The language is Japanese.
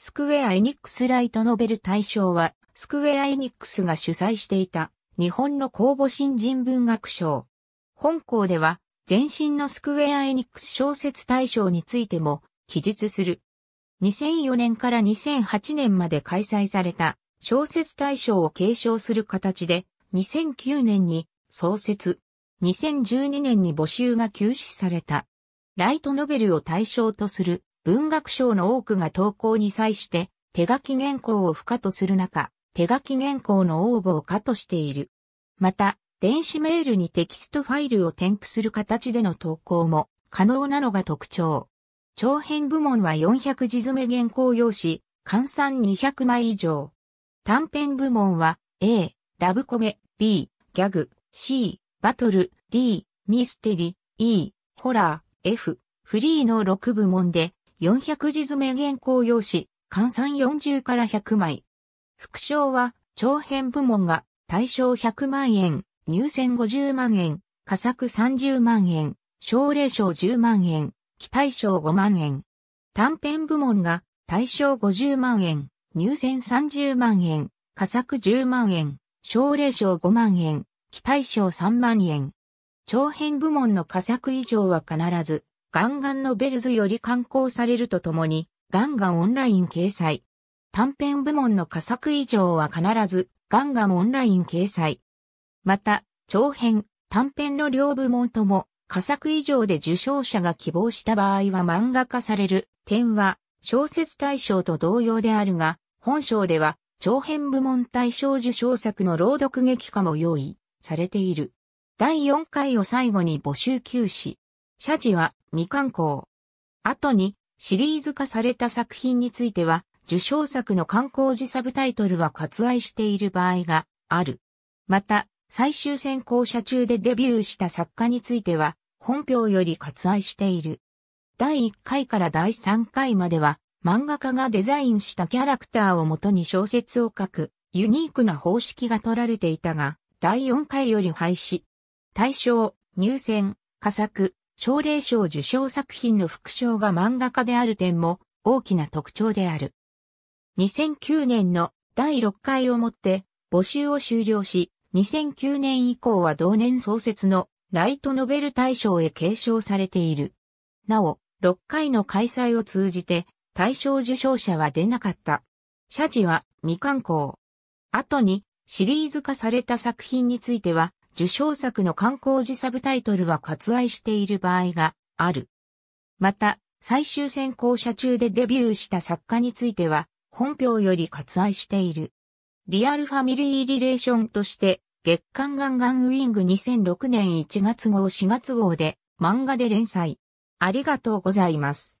スクウェア・エニックス・ライトノベル大賞は、スクウェア・エニックスが主催していた、日本の公募新人文学賞。本校では、前身のスクウェア・エニックス小説大賞についても、記述する。2004年から2008年まで開催された、小説大賞を継承する形で、2009年に、創設。2012年に募集が休止された。ライトノベルを対象とする文学賞の多くが投稿に際して手書き原稿を不可とする中、手書き原稿の応募を可としている。また、電子メールにテキストファイルを添付する形での投稿も可能なのが特徴。長編部門は400字詰め原稿用紙、換算200枚以上。短編部門は A、ラブコメ、B、ギャグ、C、バトル、D、ミステリ、E、ホラー、F、フリーの6部門で400字詰め原稿用紙、換算40から100枚。副賞は、長編部門が、対象100万円、入選50万円、加作30万円、奨励賞10万円、期待賞5万円。短編部門が、対象50万円、入選30万円、加作10万円、奨励賞5万円、期待賞3万円。長編部門の加作以上は必ず、ガンガンのベルズより刊行されるとともに、ガンガンオンライン掲載。短編部門の佳作以上は必ず、ガンガンオンライン掲載。また、長編、短編の両部門とも、佳作以上で受賞者が希望した場合は漫画化される点は、小説大賞と同様であるが、本賞では、長編部門大賞受賞作の朗読劇化も用意されている。第4回を最後に募集休止。謝辞は未刊行。後にシリーズ化された作品については、受賞作の刊行時サブタイトルは割愛している場合がある。また、最終選考者中でデビューした作家については、本表より割愛している。第1回から第3回までは、漫画家がデザインしたキャラクターをもとに小説を書く、ユニークな方式が取られていたが、第4回より廃止。対象、入選、佳作、奨励賞受賞作品の副賞が漫画家である点も大きな特徴である。2009年の第6回をもって募集を終了し、2009年以降は同年創設のライトノベル大賞へ継承されている。なお、6回の開催を通じて大賞受賞者は出なかった。謝辞は未刊行。後にシリーズ化された作品については受賞作の観光時サブタイトルは割愛している場合がある。また、最終選考者中でデビューした作家については、本表より割愛している。リアルファミリーリレーションとして、月刊ガンガンウィング2006年1月号4月号で漫画で連載。ありがとうございます。